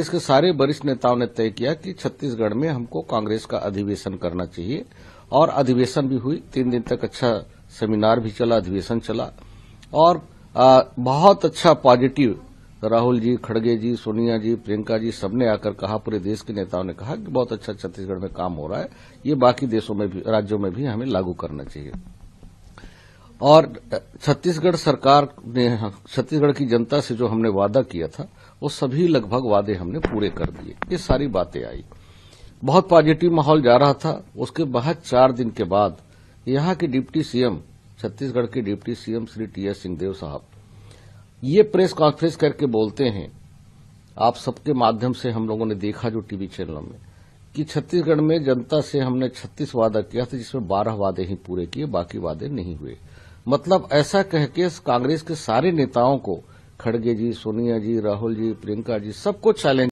देश के सारे वरिष्ठ नेताओं ने तय किया कि छत्तीसगढ़ में हमको कांग्रेस का अधिवेशन करना चाहिए और अधिवेशन भी हुई तीन दिन तक अच्छा सेमिनार भी चला अधिवेशन चला और आ, बहुत अच्छा पॉजिटिव राहुल जी खड़गे जी सोनिया जी प्रियंका जी सबने आकर कहा पूरे देश के नेताओं ने कहा कि बहुत अच्छा छत्तीसगढ़ में काम हो रहा है ये बाकी देशों में भी राज्यों में भी हमें लागू करना चाहिए और छत्तीसगढ़ सरकार ने छत्तीसगढ़ की जनता से जो हमने वादा किया था वो सभी लगभग वादे हमने पूरे कर दिए ये सारी बातें आई बहुत पॉजिटिव माहौल जा रहा था उसके बाद चार दिन के बाद यहां के डिप्टी सीएम छत्तीसगढ़ के deputy CM Shri T S Singhdeo साहब ये प्रेस कॉन्फ्रेंस करके बोलते हैं आप सबके माध्यम से हम लोगों ने देखा जो टीवी चैनलों में कि छत्तीसगढ़ में जनता से हमने 36 वादा किया था जिसमें 12 वादे ही पूरे किए बाकी वादे नहीं हुए मतलब ऐसा कह के कांग्रेस के सारे नेताओं को खड़गे जी सोनिया जी राहुल जी प्रियंका जी सबको चैलेंज